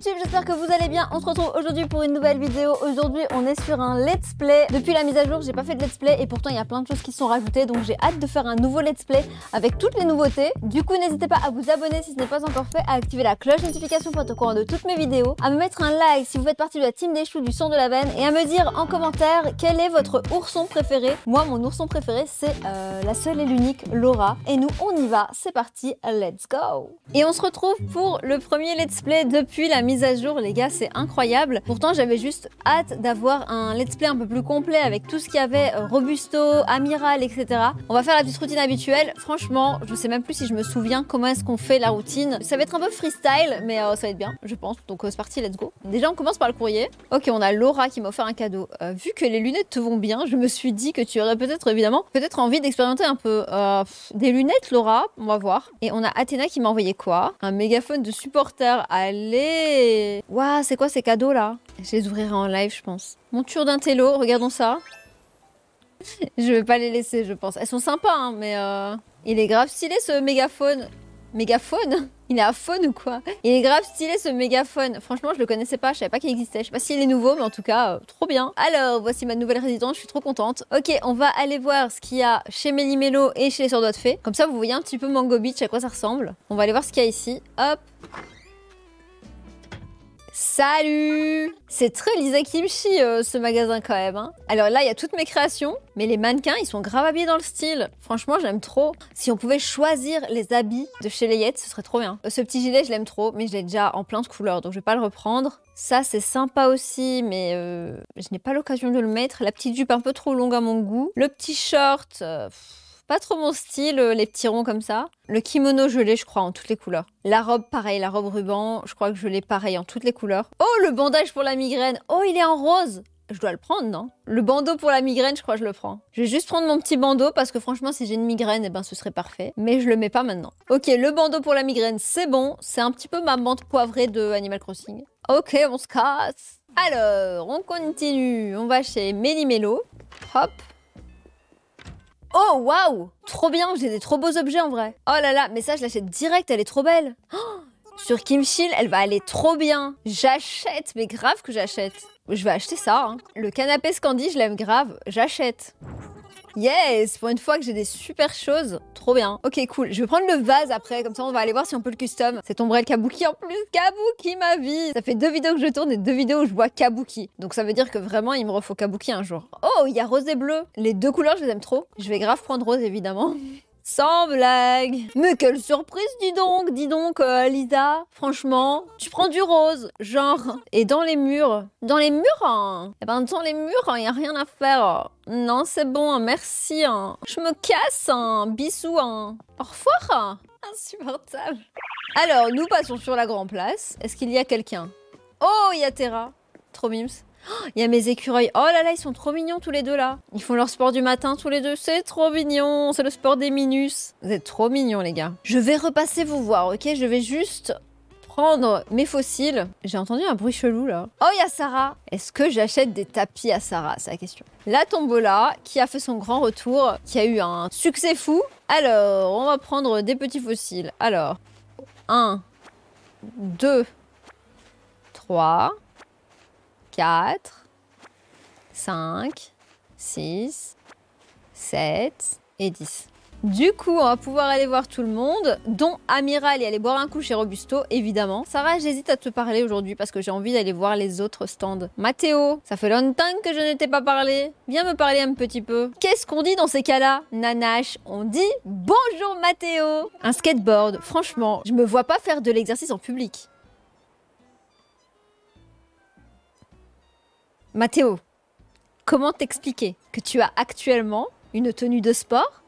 did j'espère que vous allez bien. On se retrouve aujourd'hui pour une nouvelle vidéo. Aujourd'hui, on est sur un let's play. Depuis la mise à jour, j'ai pas fait de let's play et pourtant il y a plein de choses qui sont rajoutées donc j'ai hâte de faire un nouveau let's play avec toutes les nouveautés. Du coup, n'hésitez pas à vous abonner si ce n'est pas encore fait, à activer la cloche notification pour être au courant de toutes mes vidéos, à me mettre un like si vous faites partie de la team des choux du son de la veine et à me dire en commentaire quel est votre ourson préféré. Moi, mon ourson préféré, c'est euh, la seule et l'unique Laura. Et nous, on y va. C'est parti. Let's go. Et on se retrouve pour le premier let's play depuis la mise à jour les gars, c'est incroyable. Pourtant, j'avais juste hâte d'avoir un let's play un peu plus complet avec tout ce qu'il y avait, euh, Robusto, Amiral, etc. On va faire la petite routine habituelle. Franchement, je sais même plus si je me souviens comment est-ce qu'on fait la routine. Ça va être un peu freestyle, mais euh, ça va être bien, je pense. Donc, euh, c'est parti, let's go. Déjà, on commence par le courrier. Ok, on a Laura qui m'a offert un cadeau. vu que les lunettes te vont bien, je me suis dit que tu aurais peut-être, évidemment, peut-être envie d'expérimenter un peu des lunettes, Laura. On va voir. Et on a Athéna qui m'a envoyé quoi Un mégaphone de supporter. Allez Waouh, c'est quoi ces cadeaux là Je les ouvrirai en live, je pense. Monture d'un télo, regardons ça. je vais pas les laisser, je pense. Elles sont sympas, hein, mais... Euh, il est grave stylé ce mégaphone. Mégaphone Il est à faune ou quoi Il est grave stylé ce mégaphone. Franchement, je le connaissais pas, je savais pas qu'il existait. Je sais pas s'il est nouveau, mais en tout cas, euh, trop bien. Alors, voici ma nouvelle résidence, je suis trop contente. Ok, on va aller voir ce qu'il y a chez Melimelo et chez les de Fée. Comme ça, vous voyez un petit peu Mango Beach, à quoi ça ressemble. On va aller voir ce qu'il y a ici. Hop Salut C'est très Lisa Kimchi euh, ce magasin quand même. Hein. Alors là, il y a toutes mes créations, mais les mannequins, ils sont grave habillés dans le style. Franchement, j'aime trop. Si on pouvait choisir les habits de chez Layette, ce serait trop bien. Euh, ce petit gilet, je l'aime trop, mais je l'ai déjà en plein de couleurs, donc je vais pas le reprendre. Ça, c'est sympa aussi, mais euh, je n'ai pas l'occasion de le mettre. La petite jupe un peu trop longue à mon goût. Le petit short... Pas trop mon style, euh, les petits ronds comme ça. Le kimono, je l'ai, je crois, en toutes les couleurs. La robe, pareil, la robe ruban, je crois que je l'ai pareil en toutes les couleurs. Oh, le bandage pour la migraine. Oh, il est en rose. Je dois le prendre, non Le bandeau pour la migraine, je crois que je le prends. Je vais juste prendre mon petit bandeau parce que franchement, si j'ai une migraine, eh ben, ce serait parfait. Mais je le mets pas maintenant. Ok, le bandeau pour la migraine, c'est bon. C'est un petit peu ma bande poivrée de Animal Crossing. Ok, on se casse. Alors, on continue. On va chez Méli Hop. Oh waouh Trop bien, j'ai des trop beaux objets en vrai. Oh là là, mais ça je l'achète direct, elle est trop belle. Oh! sur Kim elle va aller trop bien. J'achète, mais grave que j'achète. Je vais acheter ça. Hein. Le canapé Scandi, je l'aime grave. J'achète. Yes, pour une fois que j'ai des super choses. Trop bien. Ok, cool. Je vais prendre le vase après, comme ça on va aller voir si on peut le custom. C'est le kabuki en plus. Kabuki, ma vie Ça fait deux vidéos que je tourne et deux vidéos où je vois kabuki. Donc ça veut dire que vraiment, il me refaut kabuki un jour. Oh, il y a rose et bleu. Les deux couleurs, je les aime trop. Je vais grave prendre rose, évidemment. Sans blague Mais quelle surprise, dis donc Dis donc, euh, franchement, tu prends du rose, genre. Et dans les murs Dans les murs hein Eh ben, dans les murs, il hein, a rien à faire. Non, c'est bon, hein, merci. Hein. Je me casse, hein. bisous. Au revoir Insupportable Alors, nous passons sur la grande place. Est-ce qu'il y a quelqu'un Oh, il y a Terra. Trop mimes il y a mes écureuils. Oh là là, ils sont trop mignons tous les deux là. Ils font leur sport du matin tous les deux. C'est trop mignon. C'est le sport des minus. Vous êtes trop mignons les gars. Je vais repasser vous voir, ok Je vais juste prendre mes fossiles. J'ai entendu un bruit chelou là. Oh, il y a Sarah. Est-ce que j'achète des tapis à Sarah C'est la question. La tombola qui a fait son grand retour, qui a eu un succès fou. Alors, on va prendre des petits fossiles. Alors, 1, 2, 3, 4, 5, 6, 7 et 10. Du coup, on va pouvoir aller voir tout le monde, dont Amiral et aller boire un coup chez Robusto, évidemment. Sarah, j'hésite à te parler aujourd'hui parce que j'ai envie d'aller voir les autres stands. Mathéo, ça fait longtemps que je ne t'ai pas parlé. Viens me parler un petit peu. Qu'est-ce qu'on dit dans ces cas-là Nanache, on dit bonjour Mathéo Un skateboard, franchement, je me vois pas faire de l'exercice en public. Mathéo, comment t'expliquer que tu as actuellement une tenue de sport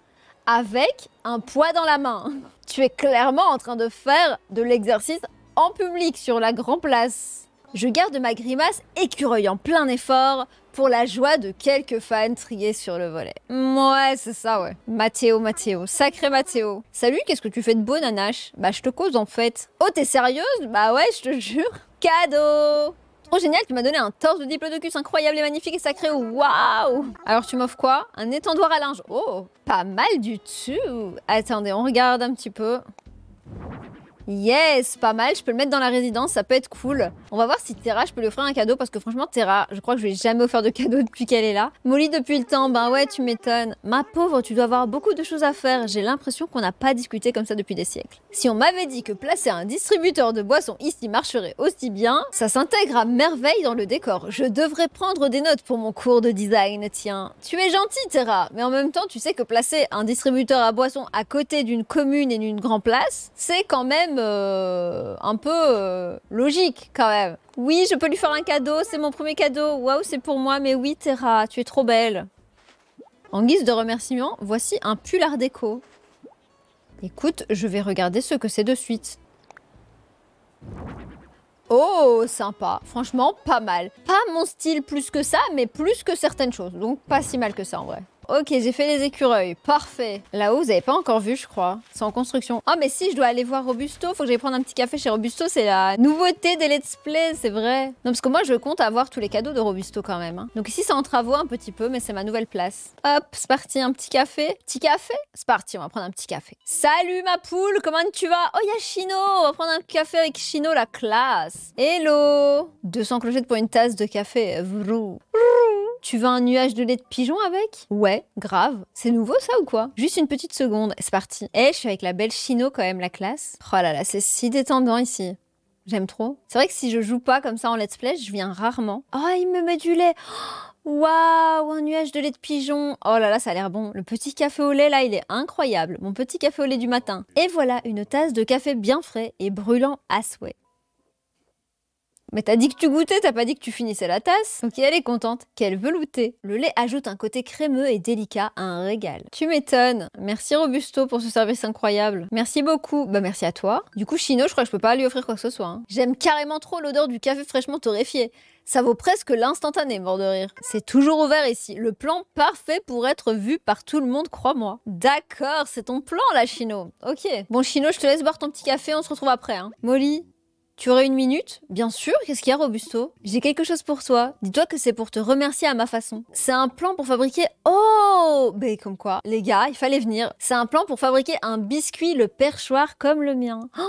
avec un poids dans la main Tu es clairement en train de faire de l'exercice en public sur la Grand Place. Je garde ma grimace écureuil en plein effort pour la joie de quelques fans triés sur le volet. Ouais, c'est ça, ouais. Mathéo, Mathéo, sacré Mathéo. Salut, qu'est-ce que tu fais de beau, Nanache Bah, je te cause en fait. Oh, t'es sérieuse Bah ouais, je te jure. Cadeau trop génial, tu m'as donné un torse de diplodocus incroyable et magnifique et sacré. Waouh Alors tu m'offres quoi Un étendoir à linge. Oh, pas mal du tout. Attendez, on regarde un petit peu. Yes, pas mal, je peux le mettre dans la résidence, ça peut être cool. On va voir si Terra, je peux lui offrir un cadeau parce que franchement, Terra, je crois que je lui ai jamais offert de cadeau depuis qu'elle est là. Molly, depuis le temps, ben ouais, tu m'étonnes. Ma pauvre, tu dois avoir beaucoup de choses à faire. J'ai l'impression qu'on n'a pas discuté comme ça depuis des siècles. Si on m'avait dit que placer un distributeur de boissons ici marcherait aussi bien, ça s'intègre à merveille dans le décor. Je devrais prendre des notes pour mon cours de design, tiens. Tu es gentil, Terra, mais en même temps, tu sais que placer un distributeur à boissons à côté d'une commune et d'une grande place, c'est quand même euh, un peu euh, logique quand même. Oui, je peux lui faire un cadeau, c'est mon premier cadeau. Waouh, c'est pour moi, mais oui, Terra, tu es trop belle. En guise de remerciement, voici un pull art déco. Écoute, je vais regarder ce que c'est de suite. Oh, sympa. Franchement, pas mal. Pas mon style plus que ça, mais plus que certaines choses. Donc, pas si mal que ça en vrai. Ok, j'ai fait les écureuils. Parfait. Là-haut, vous n'avez pas encore vu, je crois. C'est en construction. Oh, mais si, je dois aller voir Robusto. Faut que j'aille prendre un petit café chez Robusto. C'est la nouveauté des Let's Play, c'est vrai. Non, parce que moi, je compte avoir tous les cadeaux de Robusto quand même. Hein. Donc ici, c'est en travaux un petit peu, mais c'est ma nouvelle place. Hop, c'est parti, un petit café. Petit café C'est parti, on va prendre un petit café. Salut ma poule, comment tu vas Oh, a Chino. On va prendre un café avec Chino, la classe. Hello 200 clochettes pour une tasse de café. Tu veux un nuage de lait de pigeon avec Ouais, grave. C'est nouveau ça ou quoi Juste une petite seconde, c'est parti. Eh, je suis avec la belle Chino quand même, la classe. Oh là là, c'est si détendant ici. J'aime trop. C'est vrai que si je joue pas comme ça en let's play, je viens rarement. Oh, il me met du lait oh, Waouh, un nuage de lait de pigeon. Oh là là, ça a l'air bon. Le petit café au lait là, il est incroyable. Mon petit café au lait du matin. Et voilà, une tasse de café bien frais et brûlant à souhait. Mais t'as dit que tu goûtais, t'as pas dit que tu finissais la tasse. Donc elle est contente qu'elle veut velouté. Le lait ajoute un côté crémeux et délicat à un régal. Tu m'étonnes. Merci Robusto pour ce service incroyable. Merci beaucoup. Bah merci à toi. Du coup, Chino, je crois que je peux pas lui offrir quoi que ce soit. Hein. J'aime carrément trop l'odeur du café fraîchement torréfié. Ça vaut presque l'instantané, mort de rire. C'est toujours ouvert ici. Le plan parfait pour être vu par tout le monde, crois-moi. D'accord, c'est ton plan là, Chino. Ok. Bon, Chino, je te laisse boire ton petit café, on se retrouve après. Hein. Molly, tu aurais une minute Bien sûr, qu'est-ce qu'il y a Robusto J'ai quelque chose pour toi. Dis-toi que c'est pour te remercier à ma façon. C'est un plan pour fabriquer... Oh Ben comme quoi, les gars, il fallait venir. C'est un plan pour fabriquer un biscuit le perchoir comme le mien. Oh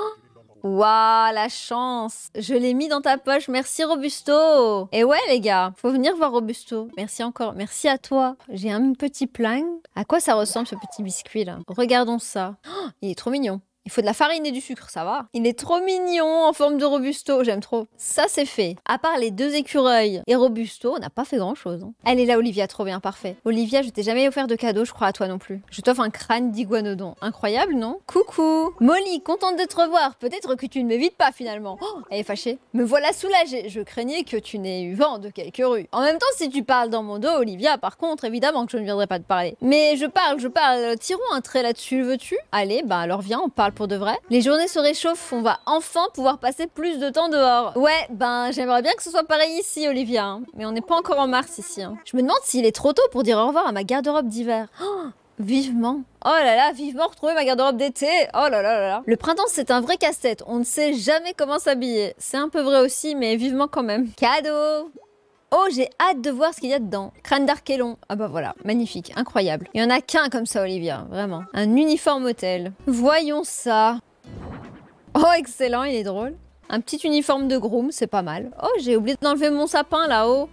Waouh, la chance Je l'ai mis dans ta poche, merci Robusto Et ouais les gars, faut venir voir Robusto. Merci encore, merci à toi. J'ai un petit plan. À quoi ça ressemble ce petit biscuit là Regardons ça. Oh, il est trop mignon. Il faut de la farine et du sucre, ça va. Il est trop mignon en forme de robusto, j'aime trop. Ça c'est fait. À part les deux écureuils et robusto, on n'a pas fait grand chose. Hein. Elle est là, Olivia, trop bien, parfait. Olivia, je t'ai jamais offert de cadeau, je crois à toi non plus. Je t'offre un crâne d'iguanodon. Incroyable, non Coucou Molly, contente de te revoir. Peut-être que tu ne m'évites pas finalement. Oh, elle est fâchée. Me voilà soulagée. Je craignais que tu n'aies eu vent de quelques rues. En même temps, si tu parles dans mon dos, Olivia, par contre, évidemment que je ne viendrai pas te parler. Mais je parle, je parle. Tirons un trait là-dessus, veux-tu Allez, bah alors viens, on parle pour de vrai. Les journées se réchauffent, on va enfin pouvoir passer plus de temps dehors. Ouais, ben j'aimerais bien que ce soit pareil ici, Olivia. Hein. Mais on n'est pas encore en mars ici. Hein. Je me demande s'il est trop tôt pour dire au revoir à ma garde-robe d'hiver. Oh, vivement. Oh là là, vivement retrouver ma garde-robe d'été. Oh là là là là. Le printemps, c'est un vrai casse-tête. On ne sait jamais comment s'habiller. C'est un peu vrai aussi, mais vivement quand même. Cadeau Oh, j'ai hâte de voir ce qu'il y a dedans. Crâne d'Archelon. Ah bah voilà, magnifique, incroyable. Il y en a qu'un comme ça, Olivia, vraiment. Un uniforme hôtel. Voyons ça. Oh, excellent, il est drôle. Un petit uniforme de groom, c'est pas mal. Oh, j'ai oublié d'enlever mon sapin là-haut.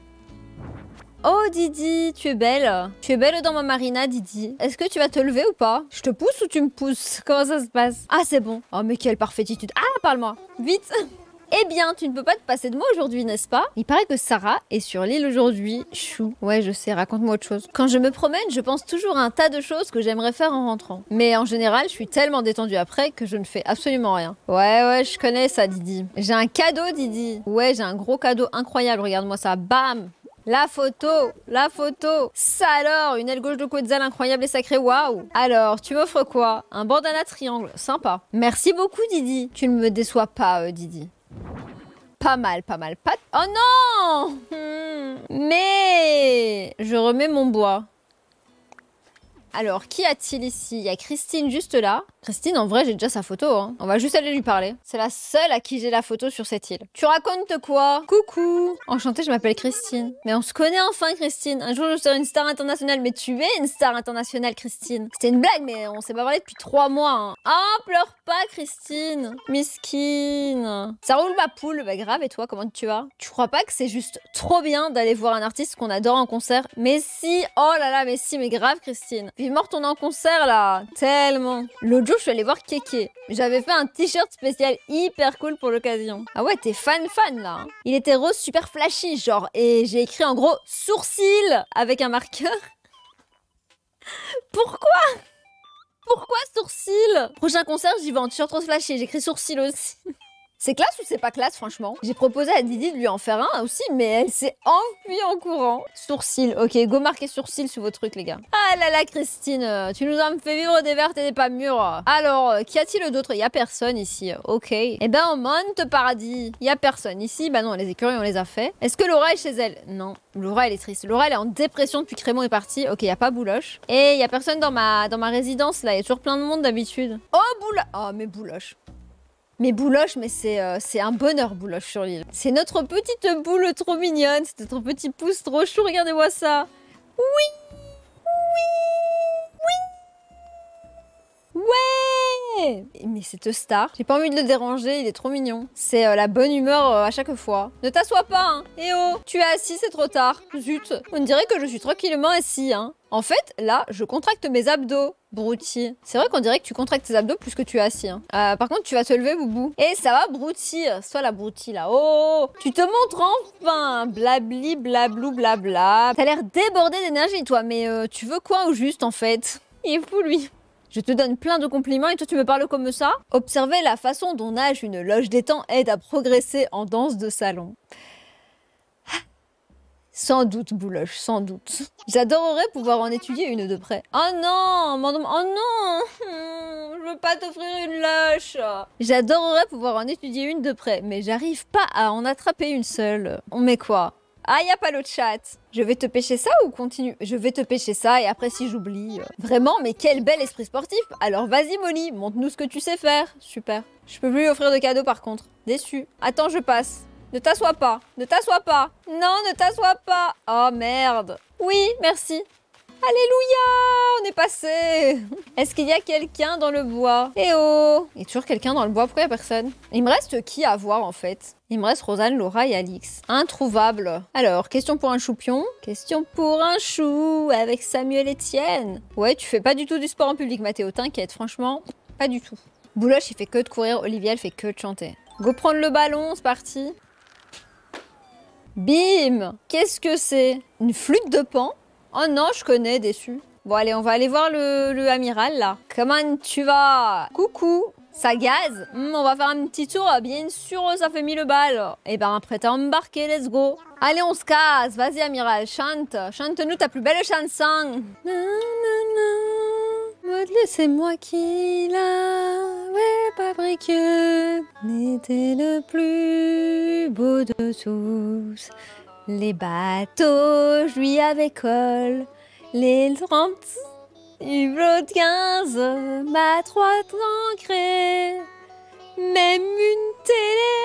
Oh Didi, tu es belle. Tu es belle dans ma marina, Didi. Est-ce que tu vas te lever ou pas Je te pousse ou tu me pousses Comment ça se passe Ah, c'est bon. Oh, mais quelle parfaititude. Ah, parle-moi. Vite eh bien, tu ne peux pas te passer de moi aujourd'hui, n'est-ce pas Il paraît que Sarah est sur l'île aujourd'hui. Chou. Ouais, je sais, raconte-moi autre chose. Quand je me promène, je pense toujours à un tas de choses que j'aimerais faire en rentrant. Mais en général, je suis tellement détendue après que je ne fais absolument rien. Ouais, ouais, je connais ça, Didi. J'ai un cadeau, Didi. Ouais, j'ai un gros cadeau incroyable. Regarde-moi ça. Bam la photo, la photo. Ça alors, une aile gauche de Quetzal incroyable et sacrée, waouh. Alors, tu m'offres quoi Un bandana triangle, sympa. Merci beaucoup Didi. Tu ne me déçois pas, euh, Didi. Pas mal, pas mal. Pas... Oh non hmm. Mais je remets mon bois. Alors, qui a-t-il ici Il y a Christine juste là. Christine, en vrai, j'ai déjà sa photo. Hein. On va juste aller lui parler. C'est la seule à qui j'ai la photo sur cette île. Tu racontes quoi Coucou Enchantée, je m'appelle Christine. Mais on se connaît enfin, Christine. Un jour, je serai une star internationale. Mais tu es une star internationale, Christine. C'était une blague, mais on s'est pas parlé depuis trois mois. Ah, pleure pas, Christine Miskine Ça roule ma poule. Bah grave, et toi, comment tu vas Tu crois pas que c'est juste trop bien d'aller voir un artiste qu'on adore en concert Mais si Oh là là, mais si, mais grave, Christine mort ton en concert là, tellement. L'autre jour, je suis allée voir Keke. J'avais fait un t-shirt spécial hyper cool pour l'occasion. Ah ouais, t'es fan fan là. Il était rose super flashy, genre, et j'ai écrit en gros sourcil avec un marqueur. Pourquoi Pourquoi sourcil Prochain concert, j'y vais en t-shirt rose flashy, j'écris sourcil aussi. C'est classe ou c'est pas classe, franchement J'ai proposé à Didi de lui en faire un aussi, mais elle s'est enfuie en courant. Sourcils, ok, go marquer sourcils sur vos trucs, les gars. Ah là là, Christine, euh, tu nous as fait vivre des vertes et des pas mûres. Alors, euh, qu'y a-t-il d'autre Y a personne ici, ok. Eh ben, on monte, paradis. Y a personne ici, bah non, les écuries, on les a fait. Est-ce que Laura est chez elle Non, Laura, elle est triste. Laura, elle est en dépression depuis que Raymond est parti. Ok, y a pas Bouloche. Et y a personne dans ma, dans ma résidence, là, y a toujours plein de monde d'habitude. Oh, Bouloche Oh, mais Bouloche mais Bouloche, mais c'est un bonheur, Bouloche sur l'île. C'est notre petite boule trop mignonne, c'est notre petit pouce trop chou, regardez-moi ça. Oui Oui Oui Ouais mais c'est te star, j'ai pas envie de le déranger, il est trop mignon. C'est euh, la bonne humeur euh, à chaque fois. Ne t'assois pas, hein Eh oh Tu es assis, c'est trop tard. Zut On dirait que je suis tranquillement assis, hein en fait, là, je contracte mes abdos, Brouti. C'est vrai qu'on dirait que tu contractes tes abdos plus que tu es assis. Hein. Euh, par contre, tu vas te lever, Boubou. Et eh, ça va, Brouti. Sois la Brouti, là. Oh Tu te montres enfin Blabli, blablou, blabla. T'as l'air débordé d'énergie, toi, mais tu veux quoi au juste, en fait Il est lui. Je te donne plein de compliments et toi tu me parles comme ça Observer la façon dont nage une loge des temps aide à progresser en danse de salon. Ah, sans doute, Bouloche, sans doute. J'adorerais pouvoir en étudier une de près. Oh non, oh non, hmm, je veux pas t'offrir une loge J'adorerais pouvoir en étudier une de près, mais j'arrive pas à en attraper une seule. On met quoi ah, y a pas l'autre chat. Je vais te pêcher ça ou continue Je vais te pêcher ça et après si j'oublie. Euh. Vraiment, mais quel bel esprit sportif Alors vas-y Molly, montre-nous ce que tu sais faire. Super. Je peux plus lui offrir de cadeaux par contre. Déçu. Attends, je passe. Ne t'assois pas. Ne t'assois pas. Non, ne t'assois pas. Oh merde. Oui, merci. Alléluia On est passé Est-ce qu'il y a quelqu'un dans le bois Eh oh Il y a toujours quelqu'un dans le bois, pourquoi il a personne Il me reste qui à voir en fait il me reste Rosanne, Laura et Alix. Introuvable. Alors, question pour un choupion. Question pour un chou avec Samuel Etienne. Ouais, tu fais pas du tout du sport en public, Mathéo, t'inquiète, franchement, pas du tout. Bouloche, il fait que de courir, Olivia, elle fait que de chanter. Go prendre le ballon, c'est parti. Bim Qu'est-ce que c'est Une flûte de pan Oh non, je connais, déçu. Bon, allez, on va aller voir le, amiral, là. Comment tu vas Coucou ça gaze hmm, On va faire un petit tour, bien sûr, ça fait le balles. Et eh ben, après à embarquer, let's go. Allez, on se casse, vas-y, amiral, chante. Chante-nous ta plus belle chanson. c'est moi qui l'a... ouais, On n'était le plus beau de tous. Les bateaux je lui avais colle, les 30 Il de 15, ma droite ancrée, même une télé.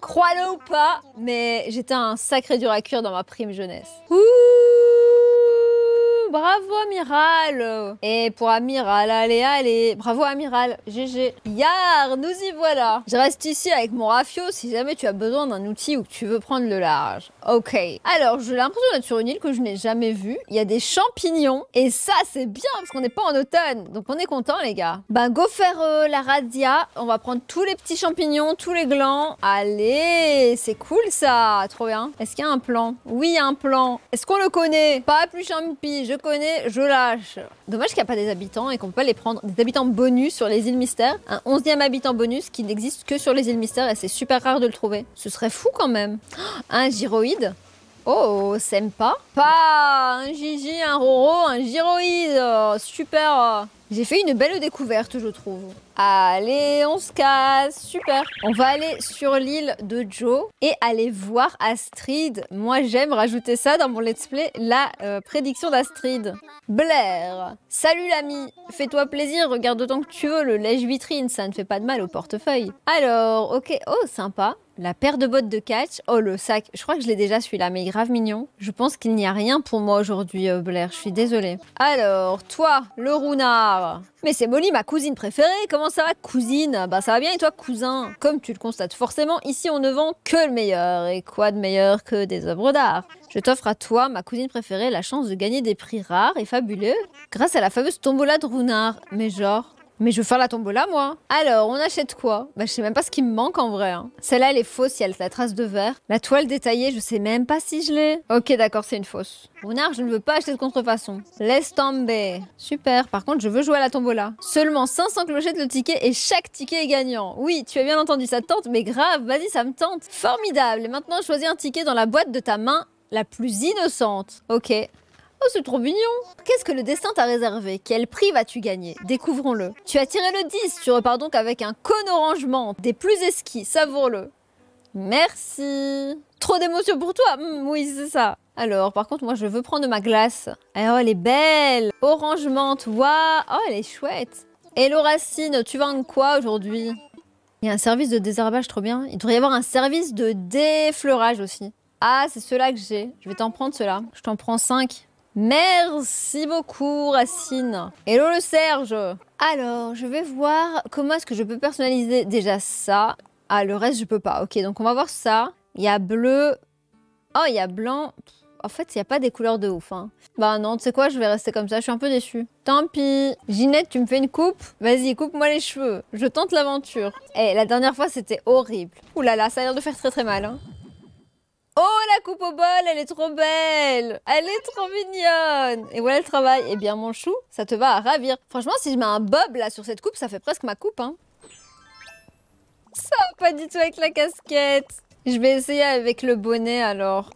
Crois-le ou pas, mais j'étais un sacré dur à cuire dans ma prime jeunesse. Ouh bravo Amiral Et pour Amiral, allez, allez Bravo Amiral, GG Yar, nous y voilà Je reste ici avec mon rafio si jamais tu as besoin d'un outil ou que tu veux prendre le large. Ok. Alors, j'ai l'impression d'être sur une île que je n'ai jamais vue. Il y a des champignons, et ça, c'est bien, parce qu'on n'est pas en automne Donc on est content les gars Ben, go faire euh, la radia On va prendre tous les petits champignons, tous les glands. Allez C'est cool ça Trop bien Est-ce qu'il y a un plan Oui, il y a un plan. Est-ce qu'on le connaît Pas plus champi, connais, je lâche. Dommage qu'il n'y a pas des habitants et qu'on peut pas les prendre. Des habitants bonus sur les îles mystères. Un onzième habitant bonus qui n'existe que sur les îles mystères et c'est super rare de le trouver. Ce serait fou quand même. un gyroïde Oh, sympa. Pas un Gigi, un Roro, un Giroïde. Oh, super. J'ai fait une belle découverte, je trouve. Allez, on se casse. Super. On va aller sur l'île de Joe et aller voir Astrid. Moi, j'aime rajouter ça dans mon let's play, la euh, prédiction d'Astrid. Blair. Salut l'ami. Fais-toi plaisir, regarde autant que tu veux. Le lèche-vitrine, ça ne fait pas de mal au portefeuille. Alors, ok. Oh, sympa la paire de bottes de catch. Oh, le sac. Je crois que je l'ai déjà celui-là, mais grave mignon. Je pense qu'il n'y a rien pour moi aujourd'hui, euh, Blair. Je suis désolée. Alors, toi, le rounard. Mais c'est Molly, ma cousine préférée. Comment ça va, cousine Bah, ça va bien. Et toi, cousin Comme tu le constates forcément, ici, on ne vend que le meilleur. Et quoi de meilleur que des œuvres d'art Je t'offre à toi, ma cousine préférée, la chance de gagner des prix rares et fabuleux grâce à la fameuse tombola de rounard. Mais genre... Mais je veux faire la tombola, moi. Alors, on achète quoi Bah, je sais même pas ce qui me manque en vrai. Hein. Celle-là, elle est fausse, il y a la trace de verre. La toile détaillée, je sais même pas si je l'ai. Ok, d'accord, c'est une fausse. Mounard, je ne veux pas acheter de contrefaçon. Laisse tomber. Super, par contre, je veux jouer à la tombola. Seulement 500 clochettes le ticket et chaque ticket est gagnant. Oui, tu as bien entendu, ça tente, mais grave, vas-y, ça me tente. Formidable. Et maintenant, choisis un ticket dans la boîte de ta main la plus innocente. Ok, Oh, c'est trop mignon Qu'est-ce que le destin t'a réservé Quel prix vas-tu gagner Découvrons-le. Tu as tiré le 10, tu repars donc avec un con orangement, des plus esquis, savoure-le. Merci Trop d'émotion pour toi hmm, Oui, c'est ça. Alors, par contre, moi, je veux prendre ma glace. Eh oh, elle est belle Orangement toi, Oh, elle est chouette Hello Racine, tu vends quoi aujourd'hui Il y a un service de désherbage, trop bien. Il devrait y avoir un service de défleurage aussi. Ah, c'est cela que j'ai. Je vais t'en prendre cela. Je t'en prends 5. Merci beaucoup, Racine. Hello le Serge. Alors, je vais voir comment est-ce que je peux personnaliser déjà ça. Ah, le reste, je peux pas. Ok, donc on va voir ça. Il y a bleu. Oh, il y a blanc. En fait, il n'y a pas des couleurs de ouf. Hein. Bah non, tu sais quoi, je vais rester comme ça, je suis un peu déçue. Tant pis. Ginette, tu me fais une coupe Vas-y, coupe-moi les cheveux. Je tente l'aventure. Eh, la dernière fois, c'était horrible. Ouh là là, ça a l'air de faire très très mal. Hein. Oh, la coupe au bol, elle est trop belle Elle est trop mignonne Et voilà le travail. Eh bien, mon chou, ça te va à ravir. Franchement, si je mets un bob là sur cette coupe, ça fait presque ma coupe, hein. Ça va pas du tout avec la casquette Je vais essayer avec le bonnet, alors.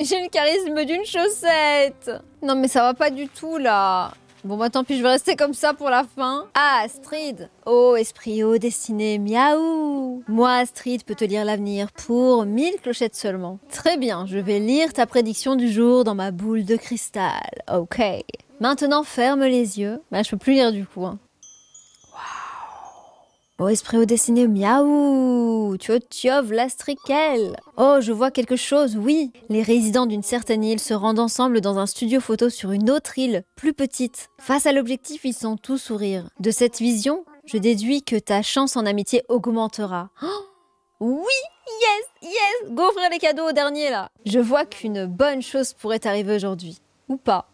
J'ai le charisme d'une chaussette Non, mais ça va pas du tout, là Bon bah tant pis, je vais rester comme ça pour la fin. Ah Astrid Oh esprit haut, destiné, miaou Moi Astrid peux te lire l'avenir pour 1000 clochettes seulement. Très bien, je vais lire ta prédiction du jour dans ma boule de cristal. Ok. Maintenant ferme les yeux. Bah je peux plus lire du coup. Hein. Oh, esprit au dessiné, miaou la Lastriquel Oh, je vois quelque chose, oui Les résidents d'une certaine île se rendent ensemble dans un studio photo sur une autre île, plus petite. Face à l'objectif, ils sont tous sourires. De cette vision, je déduis que ta chance en amitié augmentera. Oh, oui Yes Yes Go les cadeaux au dernier, là Je vois qu'une bonne chose pourrait arriver aujourd'hui. Ou pas.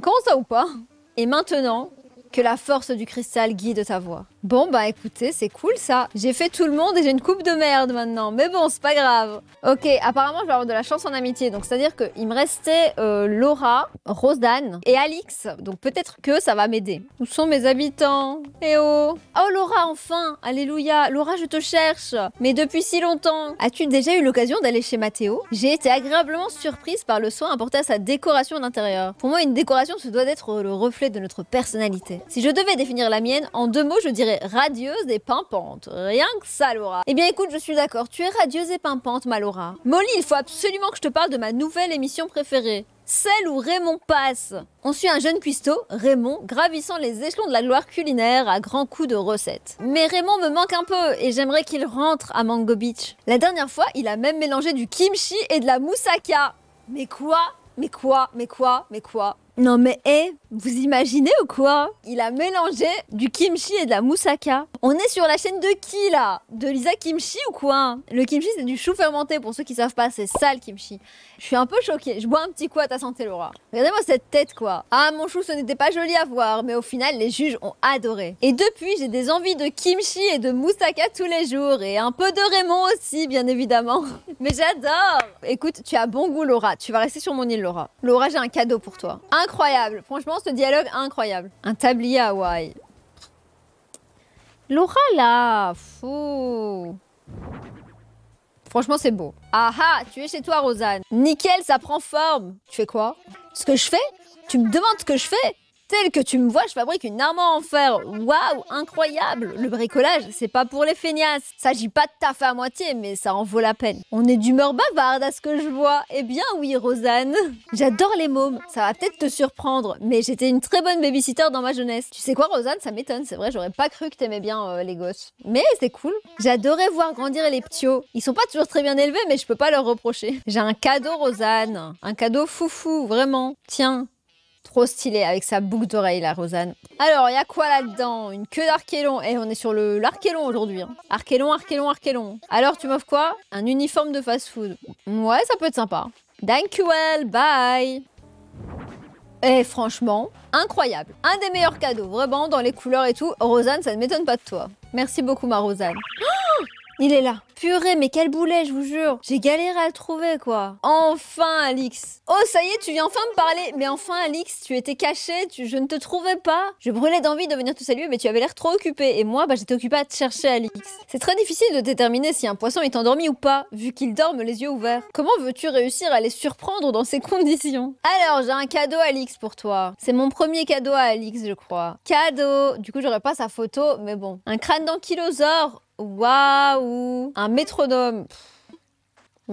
Comment ça, ou pas Et maintenant, que la force du cristal guide ta voix. Bon bah écoutez, c'est cool ça. J'ai fait tout le monde et j'ai une coupe de merde maintenant. Mais bon, c'est pas grave. Ok, apparemment je vais avoir de la chance en amitié. Donc c'est-à-dire qu'il me restait euh, Laura, Dan et Alix. Donc peut-être que ça va m'aider. Où sont mes habitants Eh oh Oh Laura enfin Alléluia Laura je te cherche Mais depuis si longtemps As-tu déjà eu l'occasion d'aller chez Mathéo J'ai été agréablement surprise par le soin apporté à sa décoration d'intérieur. Pour moi une décoration se doit d'être le reflet de notre personnalité. Si je devais définir la mienne, en deux mots, je dirais radieuse et pimpante. Rien que ça, Laura. Eh bien écoute, je suis d'accord, tu es radieuse et pimpante, ma Laura. Molly, il faut absolument que je te parle de ma nouvelle émission préférée celle où Raymond passe. On suit un jeune cuistot, Raymond, gravissant les échelons de la gloire culinaire à grands coups de recettes. Mais Raymond me manque un peu et j'aimerais qu'il rentre à Mango Beach. La dernière fois, il a même mélangé du kimchi et de la moussaka. Mais quoi Mais quoi Mais quoi Mais quoi Non mais hé, eh vous imaginez ou quoi Il a mélangé du kimchi et de la moussaka. On est sur la chaîne de qui là De Lisa Kimchi ou quoi Le kimchi c'est du chou fermenté pour ceux qui savent pas, c'est ça le kimchi. Je suis un peu choquée, je bois un petit coup à ta santé Laura. Regardez-moi cette tête quoi. Ah mon chou ce n'était pas joli à voir, mais au final les juges ont adoré. Et depuis j'ai des envies de kimchi et de moussaka tous les jours et un peu de Raymond aussi bien évidemment. Mais j'adore Écoute, tu as bon goût Laura, tu vas rester sur mon île Laura. Laura j'ai un cadeau pour toi. Incroyable, franchement ce dialogue incroyable. Un tablier à Hawaï. Laura là, fou. Franchement, c'est beau. Ah, ah tu es chez toi, Rosanne. Nickel, ça prend forme. Tu fais quoi Ce que je fais Tu me demandes ce que je fais tel que tu me vois, je fabrique une arme en fer. Waouh, incroyable Le bricolage, c'est pas pour les feignasses. S'agit pas de taffer à moitié, mais ça en vaut la peine. On est d'humeur bavarde à ce que je vois. Eh bien oui, Rosanne. J'adore les mômes. Ça va peut-être te surprendre, mais j'étais une très bonne babysitter dans ma jeunesse. Tu sais quoi, Rosanne, ça m'étonne. C'est vrai, j'aurais pas cru que t'aimais bien euh, les gosses. Mais c'est cool. J'adorais voir grandir les ptios. Ils sont pas toujours très bien élevés, mais je peux pas leur reprocher. J'ai un cadeau, Rosanne. Un cadeau foufou, vraiment. Tiens, Trop stylé avec sa boucle d'oreille, la Rosanne. Alors, il y a quoi là-dedans Une queue d'archélon. Et eh, on est sur le l'archélon aujourd'hui. Hein. Archélon, archélon, archélon. Alors, tu m'offres quoi Un uniforme de fast-food. Ouais, ça peut être sympa. Thank you well, bye Eh, franchement, incroyable. Un des meilleurs cadeaux, vraiment, dans les couleurs et tout. Rosanne, ça ne m'étonne pas de toi. Merci beaucoup, ma Rosanne. Oh il est là. Purée, mais quel boulet, je vous jure. J'ai galéré à le trouver, quoi. Enfin, Alix. Oh, ça y est, tu viens enfin me parler. Mais enfin, Alix, tu étais cachée. je ne te trouvais pas. Je brûlais d'envie de venir te saluer, mais tu avais l'air trop occupé. Et moi, bah, j'étais occupée à te chercher, Alix. C'est très difficile de déterminer si un poisson est endormi ou pas, vu qu'il dorme les yeux ouverts. Comment veux-tu réussir à les surprendre dans ces conditions Alors, j'ai un cadeau, Alix, pour toi. C'est mon premier cadeau à Alix, je crois. Cadeau. Du coup, j'aurais pas sa photo, mais bon. Un crâne d'ankylosaure. Waouh Un métronome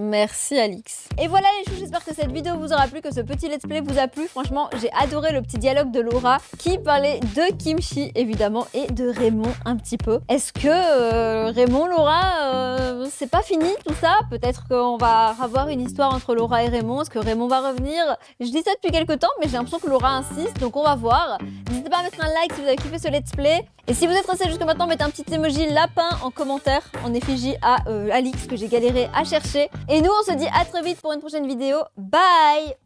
Merci Alix. Et voilà les choux, j'espère que cette vidéo vous aura plu, que ce petit let's play vous a plu. Franchement, j'ai adoré le petit dialogue de Laura qui parlait de Kimchi évidemment et de Raymond un petit peu. Est-ce que euh, Raymond, Laura, euh, c'est pas fini tout ça Peut-être qu'on va avoir une histoire entre Laura et Raymond. Est-ce que Raymond va revenir Je dis ça depuis quelques temps, mais j'ai l'impression que Laura insiste, donc on va voir. N'hésitez pas à mettre un like si vous avez kiffé ce let's play. Et si vous êtes resté jusqu'à maintenant, mettez un petit emoji lapin en commentaire en effigie à euh, Alix que j'ai galéré à chercher. Et nous, on se dit à très vite pour une prochaine vidéo. Bye!